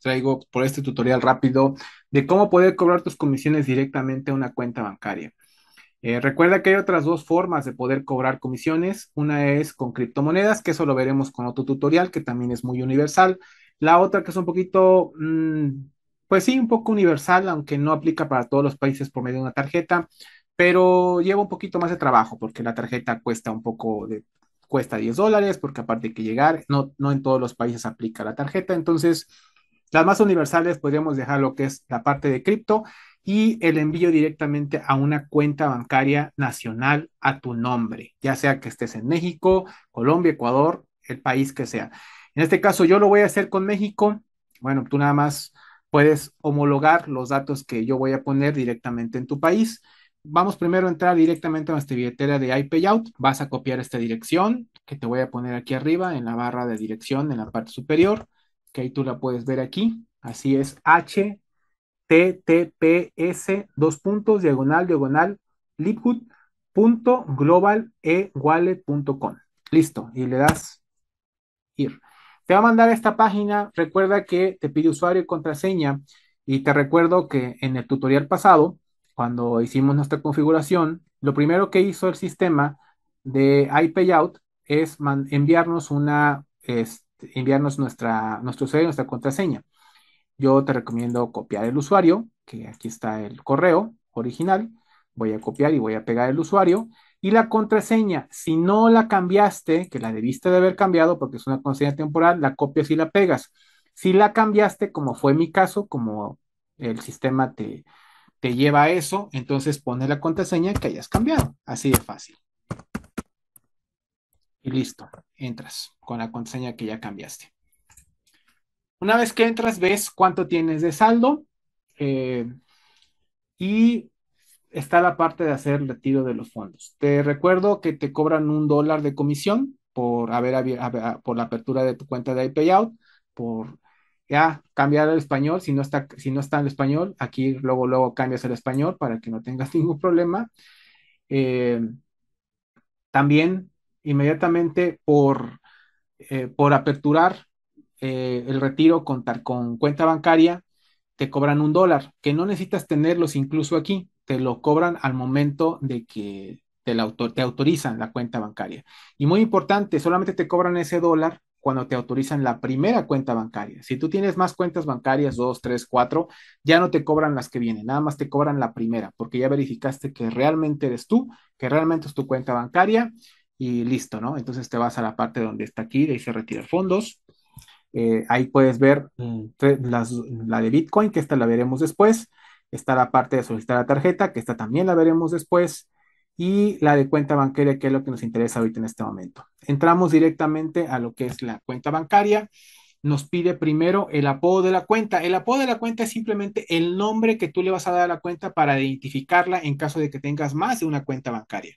traigo por este tutorial rápido de cómo poder cobrar tus comisiones directamente a una cuenta bancaria. Eh, recuerda que hay otras dos formas de poder cobrar comisiones. Una es con criptomonedas, que eso lo veremos con otro tutorial que también es muy universal. La otra que es un poquito, mm, pues sí, un poco universal, aunque no aplica para todos los países por medio de una tarjeta, pero lleva un poquito más de trabajo porque la tarjeta cuesta un poco de, cuesta 10 dólares, porque aparte hay que llegar, no, no en todos los países aplica la tarjeta. Entonces, las más universales podríamos dejar lo que es la parte de cripto y el envío directamente a una cuenta bancaria nacional a tu nombre, ya sea que estés en México, Colombia, Ecuador, el país que sea. En este caso yo lo voy a hacer con México. Bueno, tú nada más puedes homologar los datos que yo voy a poner directamente en tu país. Vamos primero a entrar directamente a nuestra billetera de iPayout. Vas a copiar esta dirección que te voy a poner aquí arriba en la barra de dirección en la parte superior que ahí tú la puedes ver aquí. Así es, https, dos puntos, diagonal, diagonal, liphood.globalewallet.com. Listo, y le das ir. Te va a mandar esta página, recuerda que te pide usuario y contraseña, y te recuerdo que en el tutorial pasado, cuando hicimos nuestra configuración, lo primero que hizo el sistema de iPayout es enviarnos una, enviarnos nuestra, nuestro usuario nuestra contraseña. Yo te recomiendo copiar el usuario, que aquí está el correo original. Voy a copiar y voy a pegar el usuario. Y la contraseña, si no la cambiaste, que la debiste de haber cambiado porque es una contraseña temporal, la copias y la pegas. Si la cambiaste, como fue mi caso, como el sistema te, lleva a eso, entonces pone la contraseña que hayas cambiado. Así de fácil y listo, entras con la contraseña que ya cambiaste. Una vez que entras, ves cuánto tienes de saldo eh, y está la parte de hacer retiro de los fondos. Te recuerdo que te cobran un dólar de comisión por, haber, por la apertura de tu cuenta de iPayout, por ya cambiar al español, si no está, si no está en español, aquí luego, luego cambias el español para que no tengas ningún problema. Eh, también inmediatamente por, eh, por aperturar eh, el retiro contar con cuenta bancaria, te cobran un dólar, que no necesitas tenerlos incluso aquí, te lo cobran al momento de que te, te autorizan la cuenta bancaria. Y muy importante, solamente te cobran ese dólar cuando te autorizan la primera cuenta bancaria. Si tú tienes más cuentas bancarias, dos, tres, cuatro, ya no te cobran las que vienen, nada más te cobran la primera, porque ya verificaste que realmente eres tú, que realmente es tu cuenta bancaria y listo, ¿no? Entonces te vas a la parte donde está aquí, de dice retirar fondos. Eh, ahí puedes ver mm. la de Bitcoin, que esta la veremos después. Está la parte de solicitar la tarjeta, que esta también la veremos después. Y la de cuenta bancaria, que es lo que nos interesa ahorita en este momento. Entramos directamente a lo que es la cuenta bancaria. Nos pide primero el apodo de la cuenta. El apodo de la cuenta es simplemente el nombre que tú le vas a dar a la cuenta para identificarla en caso de que tengas más de una cuenta bancaria.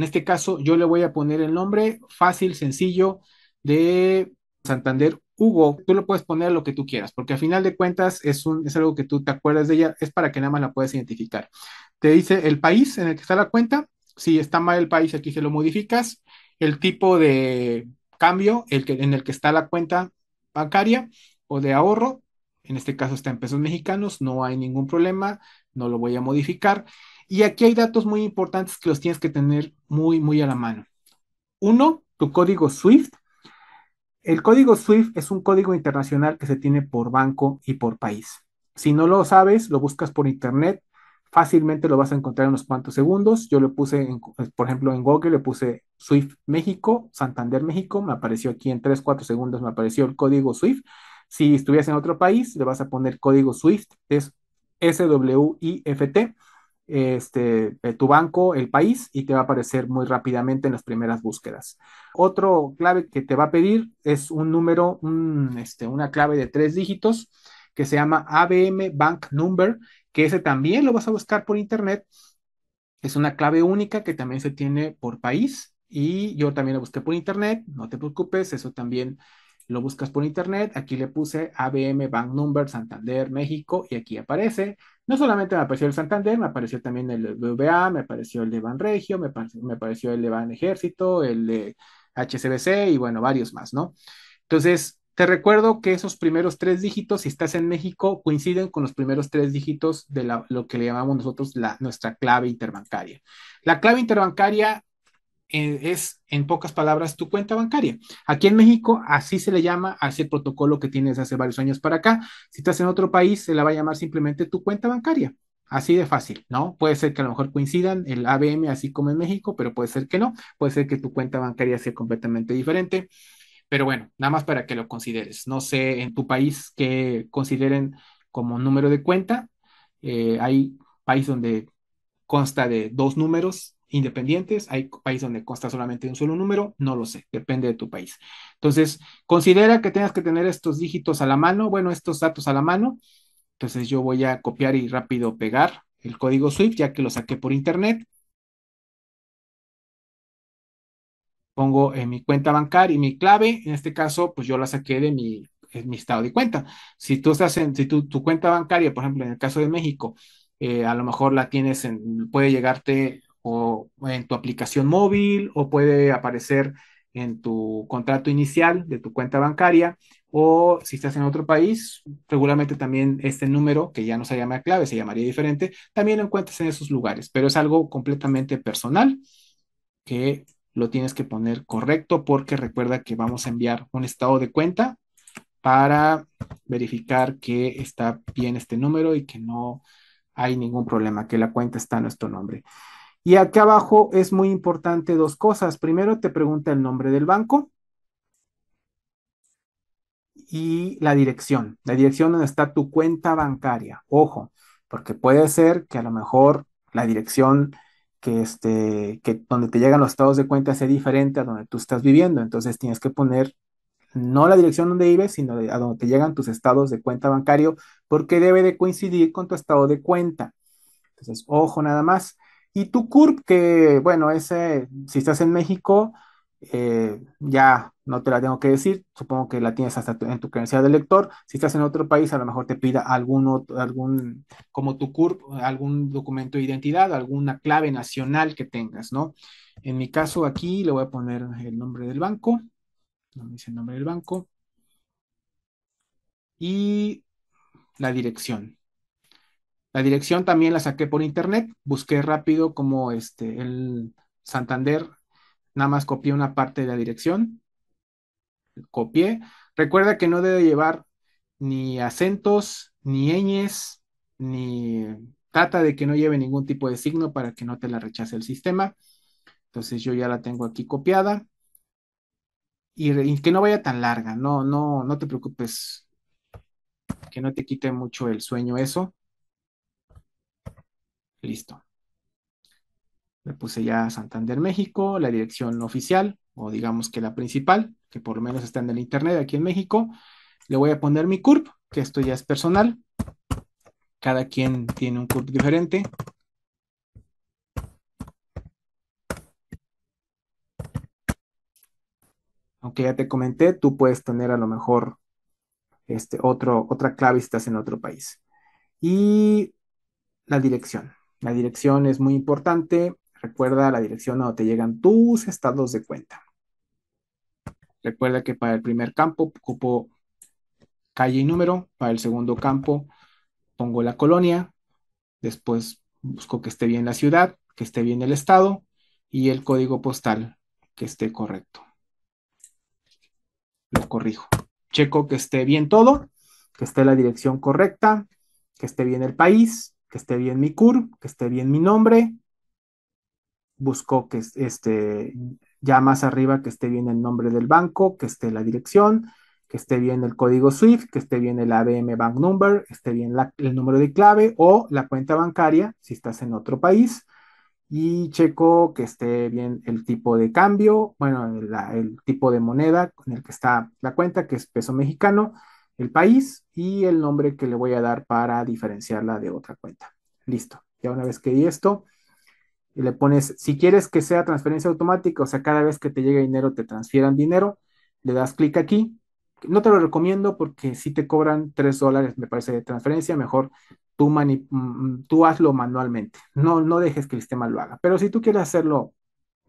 En este caso, yo le voy a poner el nombre fácil, sencillo, de Santander Hugo. Tú lo puedes poner lo que tú quieras, porque a final de cuentas es, es algo que tú te acuerdas de ella, es para que nada más la puedas identificar. Te dice el país en el que está la cuenta. Si está mal el país, aquí se lo modificas. El tipo de cambio el que, en el que está la cuenta bancaria o de ahorro. En este caso está en pesos mexicanos, no hay ningún problema, no lo voy a modificar. Y aquí hay datos muy importantes que los tienes que tener muy, muy a la mano. Uno, tu código SWIFT. El código SWIFT es un código internacional que se tiene por banco y por país. Si no lo sabes, lo buscas por internet, fácilmente lo vas a encontrar en unos cuantos segundos. Yo le puse, por ejemplo, en Google le puse SWIFT México, Santander México, me apareció aquí en 3, 4 segundos, me apareció el código SWIFT. Si estuviese en otro país, le vas a poner código SWIFT, es SWIFT este, eh, tu banco, el país y te va a aparecer muy rápidamente en las primeras búsquedas. Otro clave que te va a pedir es un número, este, una clave de tres dígitos que se llama ABM Bank Number, que ese también lo vas a buscar por internet. Es una clave única que también se tiene por país y yo también lo busqué por internet, no te preocupes, eso también lo buscas por internet, aquí le puse ABM Bank Number Santander México y aquí aparece. No solamente me apareció el Santander, me apareció también el BBA, me apareció el de Banregio, me, me apareció el de Ban Ejército, el de HCBC y bueno, varios más, ¿no? Entonces, te recuerdo que esos primeros tres dígitos, si estás en México, coinciden con los primeros tres dígitos de lo que le llamamos nosotros la, nuestra clave interbancaria. La clave interbancaria eh, es, en pocas palabras, tu cuenta bancaria. Aquí en México, así se le llama a ese protocolo que tienes hace varios años para acá. Si estás en otro país, se la va a llamar simplemente tu cuenta bancaria. Así de fácil, ¿no? Puede ser que a lo mejor coincidan el ABM así como en México, pero puede ser que no. Puede ser que tu cuenta bancaria sea completamente diferente. Pero bueno, nada más para que lo consideres. No sé en tu país qué consideren como número de cuenta. Eh, hay países donde consta de dos números, independientes, hay países donde consta solamente un solo número, no lo sé, depende de tu país. Entonces, considera que tengas que tener estos dígitos a la mano, bueno, estos datos a la mano. Entonces yo voy a copiar y rápido pegar el código Swift ya que lo saqué por internet. Pongo en mi cuenta bancaria y mi clave, en este caso, pues yo la saqué de mi, estado de cuenta. Si tú estás en, si tu, tu cuenta bancaria, por ejemplo, en el caso de México, eh, a lo mejor la tienes en, puede llegarte o en tu aplicación móvil o puede aparecer en tu contrato inicial de tu cuenta bancaria o si estás en otro país, seguramente también este número, que ya no se llama clave, se llamaría diferente, también lo encuentras en esos lugares, pero es algo completamente personal que lo tienes que poner correcto porque recuerda que vamos a enviar un estado de cuenta para verificar que está bien este número y que no hay ningún problema, que la cuenta está en nuestro nombre. Y aquí abajo es muy importante dos cosas. Primero te pregunta el nombre del banco y la dirección, la dirección donde está tu cuenta bancaria. Ojo, porque puede ser que a lo mejor la dirección que, este, que donde te llegan los estados de cuenta sea diferente a donde tú estás viviendo. Entonces tienes que poner no la dirección donde vives, sino a donde te llegan tus estados de cuenta bancario, porque debe de coincidir con tu estado de cuenta. Entonces, ojo nada más. Y tu CURP, que bueno, ese, si estás en México, eh, ya no te la tengo que decir, supongo que la tienes hasta en tu credencial de lector. Si estás en otro país, a lo mejor te pida algún, algún como tu CURP, algún documento de identidad, alguna clave nacional que tengas, ¿no? En mi caso aquí le voy a poner el nombre del banco, no dice el nombre del banco, y la dirección. La dirección también la saqué por internet, busqué rápido como este, el Santander, nada más copié una parte de la dirección, copié. Recuerda que no debe llevar ni acentos, ni ñes, ni trata de que no lleve ningún tipo de signo para que no te la rechace el sistema. Entonces yo ya la tengo aquí copiada. y, que no vaya tan larga, no, no, no te preocupes, que no te quite mucho el sueño eso. Listo. Le puse ya Santander México, la dirección oficial, o digamos que la principal, que por lo menos está en el internet aquí en México. Le voy a poner mi CURP, que esto ya es personal. Cada quien tiene un CURP diferente. Aunque ya te comenté, tú puedes tener a lo mejor este otro, otra clave estás en otro país. Y la dirección. La dirección es muy importante. Recuerda la dirección donde te llegan tus estados de cuenta. Recuerda que para el primer campo ocupo calle y número, para el segundo campo pongo la colonia, después busco que esté bien la ciudad, que esté bien el estado y el código postal que esté correcto. Lo corrijo. Checo que esté bien todo, que esté la dirección correcta, que esté bien el país, que esté bien mi CUR, que esté bien mi nombre. Busco que esté ya más arriba que esté bien el nombre del banco, que esté la dirección, que esté bien el código SWIFT, que esté bien el ABM Bank Number, que esté bien el número de clave o la cuenta bancaria si estás en otro país. Y checo que esté bien el tipo de cambio, bueno, el tipo de moneda con el que está la cuenta, que es peso mexicano el país y el nombre que le voy a dar para diferenciarla de otra cuenta. Listo. Ya una vez que di esto, le pones, si quieres que sea transferencia automática, o sea, cada vez que te llegue dinero te transfieran dinero, le das clic aquí. No te lo recomiendo porque si te cobran 3 dólares, me parece, de transferencia, mejor tú, mm, mm, tú hazlo manualmente. No, no dejes que el sistema lo haga. Pero si tú quieres hacerlo,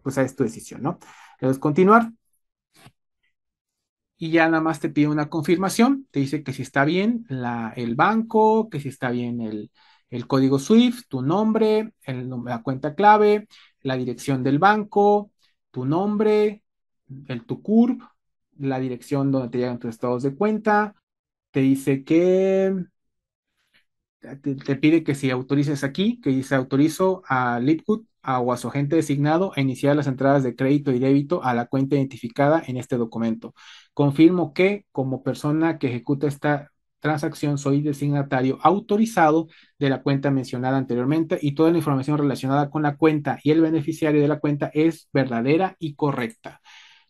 pues es tu decisión, ¿no? Le das continuar y ya nada más te pide una confirmación, te dice que si está bien la, el banco, que si está bien el, código SWIFT, tu nombre, el, la cuenta clave, la dirección del banco, tu nombre, el tu CURP, la dirección donde te llegan tus estados de cuenta, te dice que te, pide que si autorices aquí, que dice autorizo a Lipgood o a su agente designado a iniciar las entradas de crédito y débito a la cuenta identificada en este documento. Confirmo que como persona que ejecuta esta transacción soy designatario autorizado de la cuenta mencionada anteriormente y toda la información relacionada con la cuenta y el beneficiario de la cuenta es verdadera y correcta.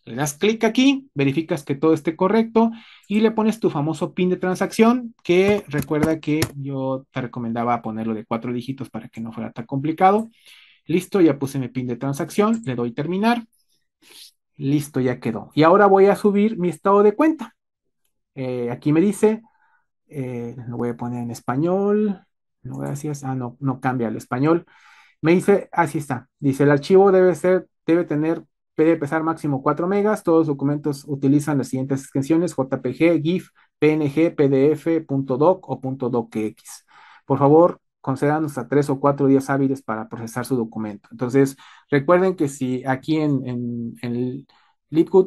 Le das clic aquí, verificas que todo esté correcto y le pones tu famoso pin de transacción, que recuerda que yo te recomendaba ponerlo de cuatro dígitos para que no fuera tan complicado. Listo, ya puse mi pin de transacción, le doy terminar. Listo, ya quedó. Y ahora voy a subir mi estado de cuenta. Eh, aquí me dice, eh, lo voy a poner en español. No, gracias. Ah, no, no cambia el español. Me dice, así está. Dice, el archivo debe ser, debe tener, debe pesar máximo 4 megas. Todos los documentos utilizan las siguientes extensiones: JPG, GIF, PNG, PDF, .doc o .docx. Por favor, Concedan hasta tres o cuatro días hábiles para procesar su documento. Entonces, recuerden que si aquí en, el en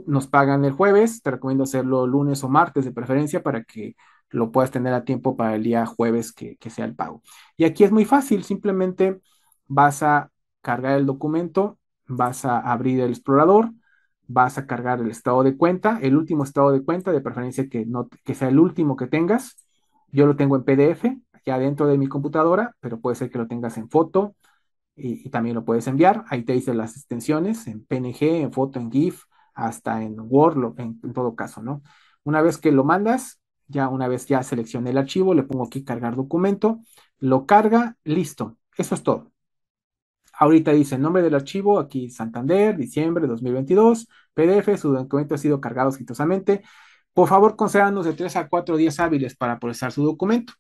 nos pagan el jueves, te recomiendo hacerlo lunes o martes de preferencia para que lo puedas tener a tiempo para el día jueves que, sea el pago. Y aquí es muy fácil, simplemente vas a cargar el documento, vas a abrir el explorador, vas a cargar el estado de cuenta, el último estado de cuenta, de preferencia que, no, que sea el último que tengas. Yo lo tengo en PDF, ya dentro de mi computadora, pero puede ser que lo tengas en foto y, también lo puedes enviar. Ahí te dice las extensiones en PNG, en foto, en GIF, hasta en Word, en, todo caso, ¿no? Una vez que lo mandas, ya una vez ya seleccioné el archivo, le pongo aquí cargar documento, lo carga, listo, eso es todo. Ahorita dice el nombre del archivo, aquí Santander, diciembre 2022, PDF, su documento ha sido cargado exitosamente. Por favor, concédanos de 3 a 4 días hábiles para procesar su documento.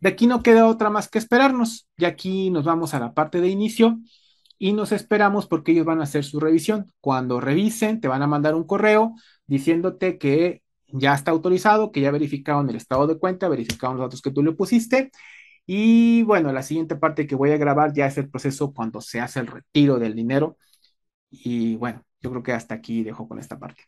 De aquí no queda otra más que esperarnos. Y aquí nos vamos a la parte de inicio y nos esperamos porque ellos van a hacer su revisión. Cuando revisen, te van a mandar un correo diciéndote que ya está autorizado, que ya verificaron el estado de cuenta, verificaron los datos que tú le pusiste. Y bueno, la siguiente parte que voy a grabar ya es el proceso cuando se hace el retiro del dinero. Y bueno, yo creo que hasta aquí dejo con esta parte.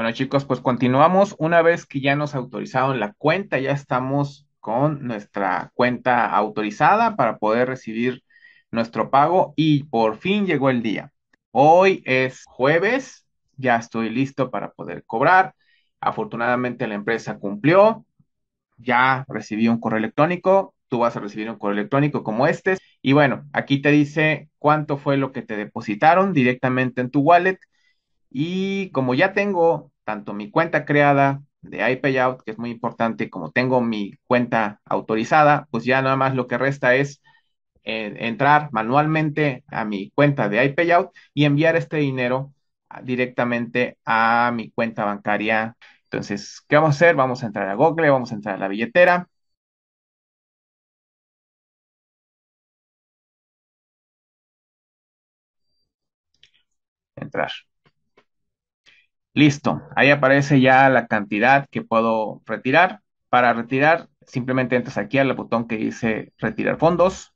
Bueno, chicos, pues continuamos. Una vez que ya nos autorizaron la cuenta, ya estamos con nuestra cuenta autorizada para poder recibir nuestro pago y por fin llegó el día. Hoy es jueves, ya estoy listo para poder cobrar. Afortunadamente la empresa cumplió, ya recibí un correo electrónico, tú vas a recibir un correo electrónico como este. Y bueno, aquí te dice cuánto fue lo que te depositaron directamente en tu wallet. Y como ya tengo tanto mi cuenta creada de iPayout, que es muy importante, como tengo mi cuenta autorizada, pues ya nada más lo que resta es eh, entrar manualmente a mi cuenta de iPayout y enviar este dinero ah, directamente a mi cuenta bancaria. Entonces, ¿qué vamos a hacer? Vamos a entrar a Google, vamos a entrar a la billetera. Entrar. Listo, ahí aparece ya la cantidad que puedo retirar. Para retirar, simplemente entras aquí al botón que dice retirar fondos.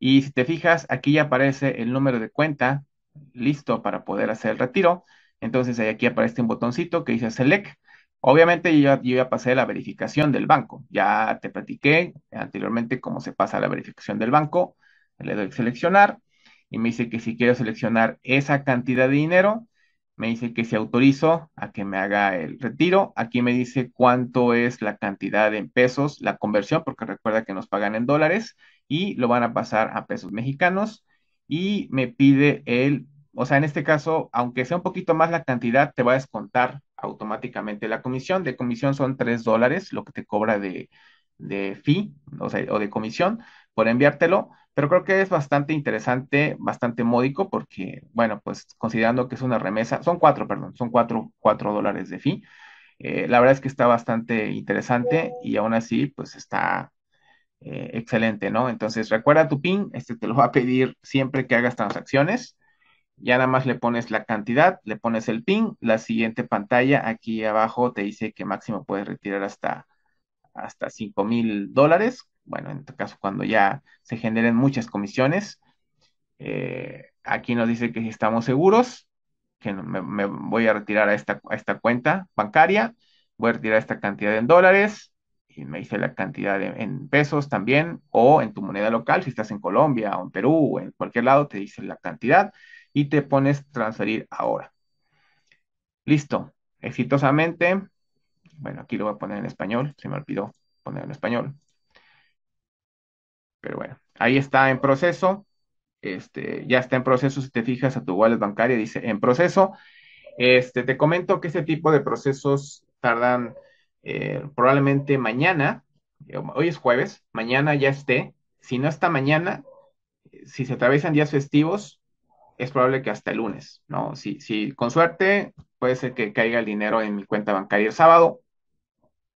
Y si te fijas, aquí ya aparece el número de cuenta listo para poder hacer el retiro. Entonces ahí aquí aparece un botoncito que dice Select. Obviamente yo, yo, ya pasé la verificación del banco. Ya te platiqué anteriormente cómo se pasa la verificación del banco. Le doy seleccionar y me dice que si quiero seleccionar esa cantidad de dinero, me dice que se autorizo a que me haga el retiro. Aquí me dice cuánto es la cantidad en pesos, la conversión, porque recuerda que nos pagan en dólares y lo van a pasar a pesos mexicanos. Y me pide el, o sea, en este caso, aunque sea un poquito más la cantidad, te va a descontar automáticamente la comisión. De comisión son tres dólares, lo que te cobra de, de fee, o o de comisión por enviártelo, pero creo que es bastante interesante, bastante módico, porque, bueno, pues considerando que es una remesa, son cuatro, perdón, son cuatro, dólares de fee. Eh, la verdad es que está bastante interesante y aún así, pues está eh, excelente, ¿no? Entonces, recuerda tu PIN, este te lo va a pedir siempre que hagas transacciones. Ya nada más le pones la cantidad, le pones el PIN, la siguiente pantalla aquí abajo te dice que máximo puedes retirar hasta, hasta 5 mil dólares bueno, en tu caso cuando ya se generen muchas comisiones. Eh, aquí nos dice que si estamos seguros, que me, voy a retirar a esta, esta, cuenta bancaria, voy a retirar esta cantidad en dólares y me dice la cantidad en pesos también o en tu moneda local, si estás en Colombia o en Perú o en cualquier lado, te dice la cantidad y te pones transferir ahora. Listo, exitosamente. Bueno, aquí lo voy a poner en español, se me olvidó poner en español. Pero bueno, ahí está en proceso. Este, ya está en proceso. Si te fijas a tu wallet bancaria, dice en proceso. Este, te comento que este tipo de procesos tardan eh, probablemente mañana. Hoy es jueves, mañana ya esté. Si no está mañana, si se atraviesan días festivos, es probable que hasta el lunes, ¿no? Si, si con suerte, puede ser que caiga el dinero en mi cuenta bancaria el sábado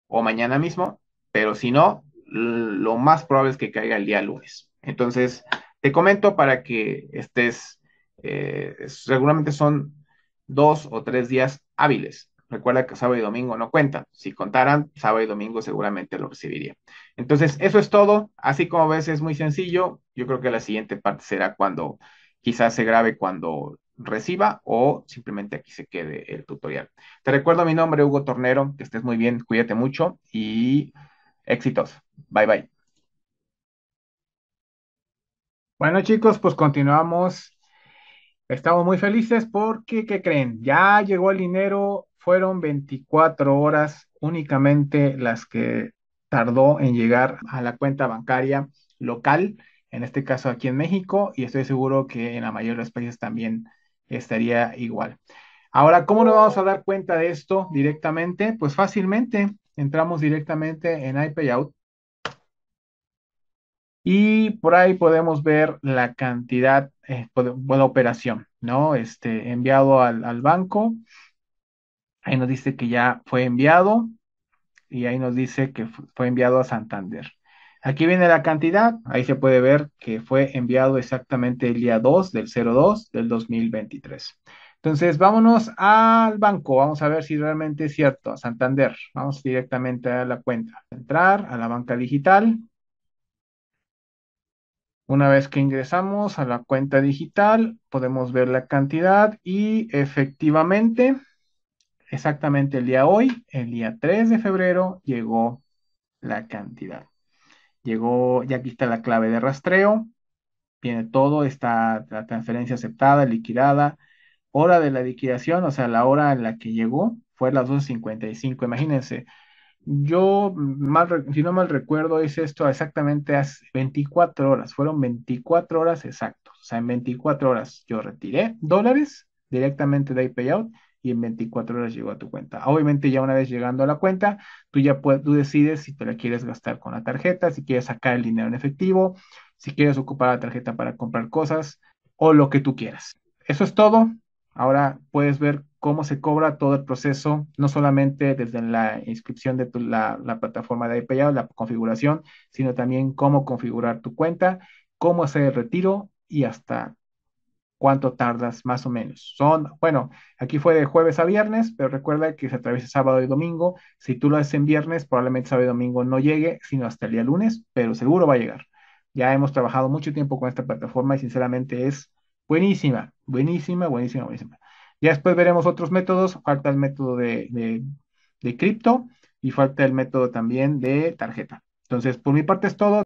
o mañana mismo, pero si no, lo más probable es que caiga el día lunes. Entonces, te comento para que estés, eh, seguramente son dos o tres días hábiles. Recuerda que sábado y domingo no cuentan. Si contaran, sábado y domingo seguramente lo recibiría. Entonces, eso es todo. Así como ves, es muy sencillo. Yo creo que la siguiente parte será cuando quizás se grabe cuando reciba o simplemente aquí se quede el tutorial. Te recuerdo mi nombre, Hugo Tornero. Que estés muy bien, cuídate mucho y Éxitos. Bye bye. Bueno chicos, pues continuamos. Estamos muy felices porque, ¿qué creen? Ya llegó el dinero, fueron 24 horas únicamente las que tardó en llegar a la cuenta bancaria local, en este caso aquí en México, y estoy seguro que en la mayoría de los países también estaría igual. Ahora, ¿cómo nos vamos a dar cuenta de esto directamente? Pues fácilmente, entramos directamente en iPayout. Y por ahí podemos ver la cantidad, eh, la operación, ¿no? Este, enviado al, al banco. Ahí nos dice que ya fue enviado. Y ahí nos dice que fue enviado a Santander. Aquí viene la cantidad. Ahí se puede ver que fue enviado exactamente el día 2 del 02 del 2023. Entonces, vámonos al banco, vamos a ver si realmente es cierto, a Santander. Vamos directamente a la cuenta. Entrar a la banca digital. Una vez que ingresamos a la cuenta digital, podemos ver la cantidad y efectivamente, exactamente el día hoy, el día 3 de febrero, llegó la cantidad. Llegó, ya aquí está la clave de rastreo, viene todo, está la transferencia aceptada, liquidada, hora de la liquidación, o sea, la hora en la que llegó, fue a las 12.55. Imagínense, yo, si no mal recuerdo, hice esto exactamente hace 24 horas, fueron 24 horas exactos. O sea, en 24 horas yo retiré dólares directamente de iPayout y en 24 horas llegó a tu cuenta. Obviamente ya una vez llegando a la cuenta, tú ya puedes, tú decides si te la quieres gastar con la tarjeta, si quieres sacar el dinero en efectivo, si quieres ocupar la tarjeta para comprar cosas o lo que tú quieras. Eso es todo. Ahora puedes ver cómo se cobra todo el proceso, no solamente desde la inscripción de la, plataforma de PayPal, la configuración, sino también cómo configurar tu cuenta, cómo hacer el retiro y hasta cuánto tardas más o menos. Son, bueno, aquí fue de jueves a viernes, pero recuerda que se atraviesa sábado y domingo. Si tú lo haces en viernes, probablemente sábado y domingo no llegue, sino hasta el día lunes, pero seguro va a llegar. Ya hemos trabajado mucho tiempo con esta plataforma y sinceramente es Buenísima, buenísima, buenísima, buenísima. Ya después veremos otros métodos. Falta el método de, de, de cripto y falta el método también de tarjeta. Entonces, por mi parte es todo.